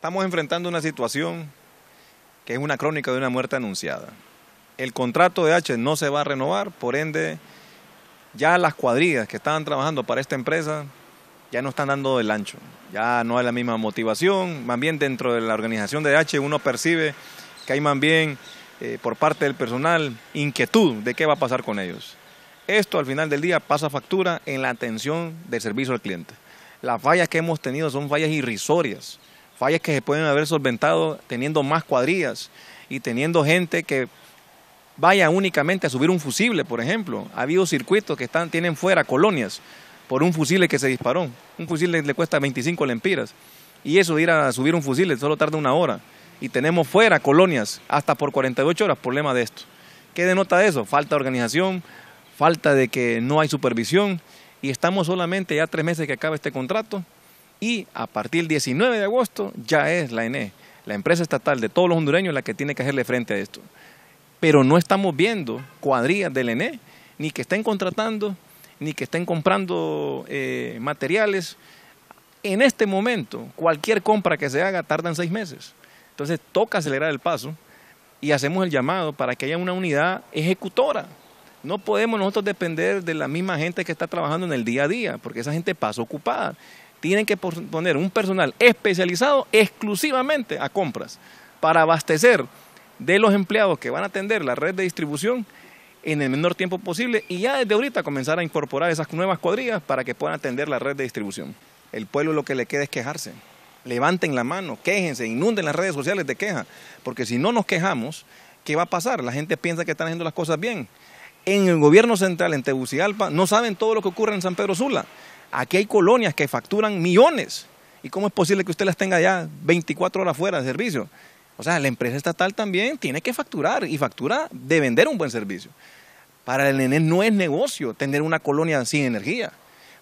Estamos enfrentando una situación que es una crónica de una muerte anunciada. El contrato de H no se va a renovar, por ende, ya las cuadrillas que estaban trabajando para esta empresa ya no están dando el ancho, ya no hay la misma motivación, más bien dentro de la organización de H uno percibe que hay más bien eh, por parte del personal inquietud de qué va a pasar con ellos. Esto al final del día pasa factura en la atención del servicio al cliente. Las fallas que hemos tenido son fallas irrisorias fallas que se pueden haber solventado teniendo más cuadrillas y teniendo gente que vaya únicamente a subir un fusible, por ejemplo. Ha habido circuitos que están, tienen fuera colonias por un fusible que se disparó. Un fusible le cuesta 25 lempiras. Y eso de ir a subir un fusible solo tarda una hora. Y tenemos fuera colonias hasta por 48 horas, problema de esto. ¿Qué denota eso? Falta de organización, falta de que no hay supervisión. Y estamos solamente ya tres meses que acaba este contrato y a partir del 19 de agosto ya es la ENE, e, la empresa estatal de todos los hondureños la que tiene que hacerle frente a esto. Pero no estamos viendo cuadrillas del ENE, e, ni que estén contratando, ni que estén comprando eh, materiales. En este momento, cualquier compra que se haga tarda en seis meses. Entonces toca acelerar el paso y hacemos el llamado para que haya una unidad ejecutora. No podemos nosotros depender de la misma gente que está trabajando en el día a día, porque esa gente pasa ocupada tienen que poner un personal especializado exclusivamente a compras para abastecer de los empleados que van a atender la red de distribución en el menor tiempo posible y ya desde ahorita comenzar a incorporar esas nuevas cuadrillas para que puedan atender la red de distribución. El pueblo lo que le queda es quejarse. Levanten la mano, quéjense, inunden las redes sociales de queja, porque si no nos quejamos, ¿qué va a pasar? La gente piensa que están haciendo las cosas bien. En el gobierno central, en Tegucigalpa, no saben todo lo que ocurre en San Pedro Sula. Aquí hay colonias que facturan millones. ¿Y cómo es posible que usted las tenga ya 24 horas fuera de servicio? O sea, la empresa estatal también tiene que facturar y factura de vender un buen servicio. Para el ENEL no es negocio tener una colonia sin energía.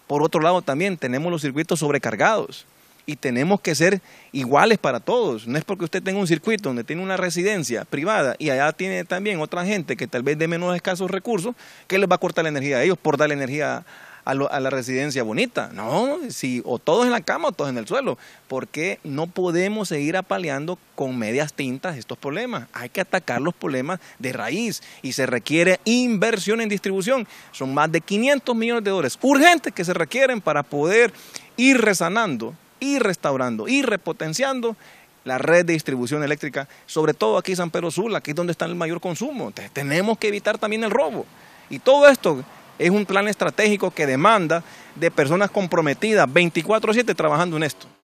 Por otro lado, también tenemos los circuitos sobrecargados y tenemos que ser iguales para todos. No es porque usted tenga un circuito donde tiene una residencia privada y allá tiene también otra gente que tal vez de menos escasos recursos, que les va a cortar la energía a ellos por darle energía a a, la residencia bonita. No, si o todos en la cama o todos en el suelo, porque no podemos seguir apaleando con medias tintas estos problemas. Hay que atacar los problemas de raíz y se requiere inversión en distribución. Son más de 500 millones de dólares urgentes que se requieren para poder ir resanando, ir restaurando, ir repotenciando la red de distribución eléctrica, sobre todo aquí en San Pedro Sula, aquí es donde está el mayor consumo. tenemos que evitar también el robo. Y todo esto es un plan estratégico que demanda de personas comprometidas 24/7 trabajando en esto.